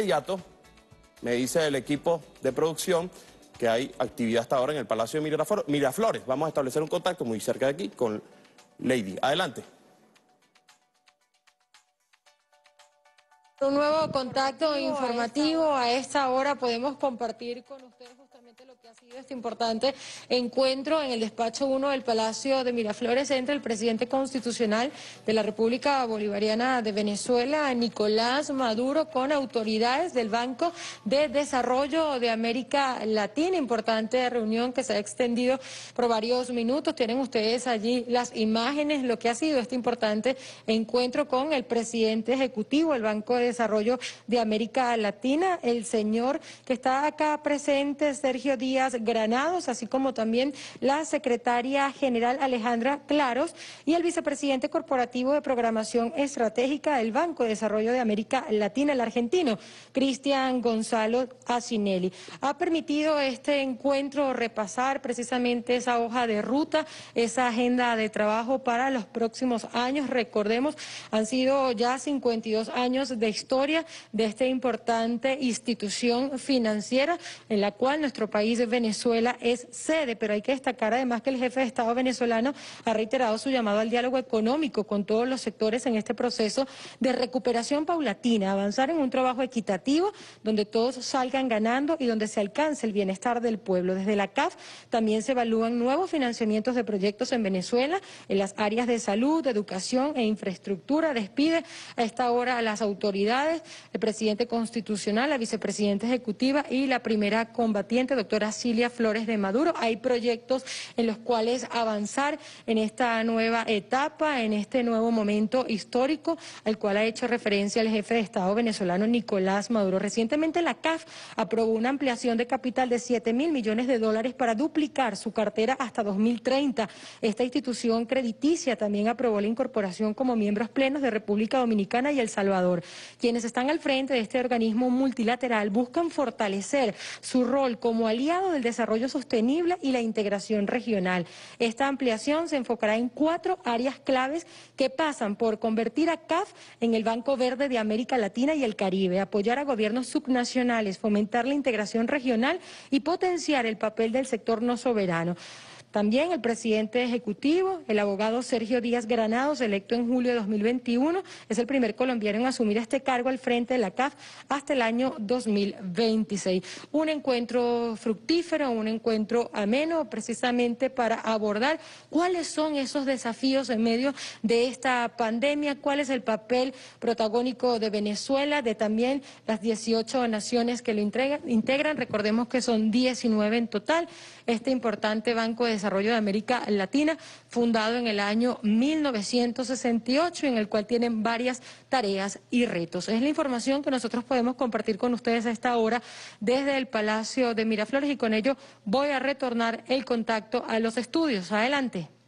inmediato me dice el equipo de producción que hay actividad hasta ahora en el Palacio de Miraflores. Vamos a establecer un contacto muy cerca de aquí con Lady. Adelante. Un nuevo contacto informativo. A esta hora podemos compartir con ustedes justamente lo que ha sido este importante encuentro en el despacho 1 del Palacio de Miraflores entre el presidente constitucional de la República Bolivariana de Venezuela, Nicolás Maduro, con autoridades del Banco de Desarrollo de América Latina. Importante reunión que se ha extendido por varios minutos. Tienen ustedes allí las imágenes, lo que ha sido este importante encuentro con el presidente ejecutivo del Banco de Desarrollo de América Latina, el señor que está acá presente, Sergio Díaz Granados, así como también la secretaria general Alejandra Claros y el vicepresidente corporativo de Programación Estratégica del Banco de Desarrollo de América Latina, el argentino, Cristian Gonzalo Asinelli. Ha permitido este encuentro repasar precisamente esa hoja de ruta, esa agenda de trabajo para los próximos años. Recordemos, han sido ya 52 años de historia de esta importante institución financiera en la cual nuestro país, Venezuela, es sede. Pero hay que destacar además que el jefe de Estado venezolano ha reiterado su llamado al diálogo económico con todos los sectores en este proceso de recuperación paulatina, avanzar en un trabajo equitativo donde todos salgan ganando y donde se alcance el bienestar del pueblo. Desde la CAF también se evalúan nuevos financiamientos de proyectos en Venezuela, en las áreas de salud, educación e infraestructura. Despide a esta hora a las autoridades el presidente constitucional, la vicepresidenta ejecutiva y la primera combatiente, doctora Cilia Flores de Maduro. Hay proyectos en los cuales avanzar en esta nueva etapa, en este nuevo momento histórico al cual ha hecho referencia el jefe de Estado venezolano Nicolás Maduro. Recientemente la CAF aprobó una ampliación de capital de 7 mil millones de dólares para duplicar su cartera hasta 2030. Esta institución crediticia también aprobó la incorporación como miembros plenos de República Dominicana y El Salvador quienes están al frente de este organismo multilateral buscan fortalecer su rol como aliado del desarrollo sostenible y la integración regional. Esta ampliación se enfocará en cuatro áreas claves que pasan por convertir a CAF en el Banco Verde de América Latina y el Caribe, apoyar a gobiernos subnacionales, fomentar la integración regional y potenciar el papel del sector no soberano. También el presidente ejecutivo, el abogado Sergio Díaz Granados, electo en julio de 2021, es el primer colombiano en asumir este cargo al frente de la CAF hasta el año 2026. Un encuentro fructífero, un encuentro ameno, precisamente para abordar cuáles son esos desafíos en medio de esta pandemia, cuál es el papel protagónico de Venezuela, de también las 18 naciones que lo integran. Recordemos que son 19 en total. Este importante banco de Desarrollo de América Latina, fundado en el año 1968, en el cual tienen varias tareas y retos. Es la información que nosotros podemos compartir con ustedes a esta hora desde el Palacio de Miraflores y con ello voy a retornar el contacto a los estudios. Adelante.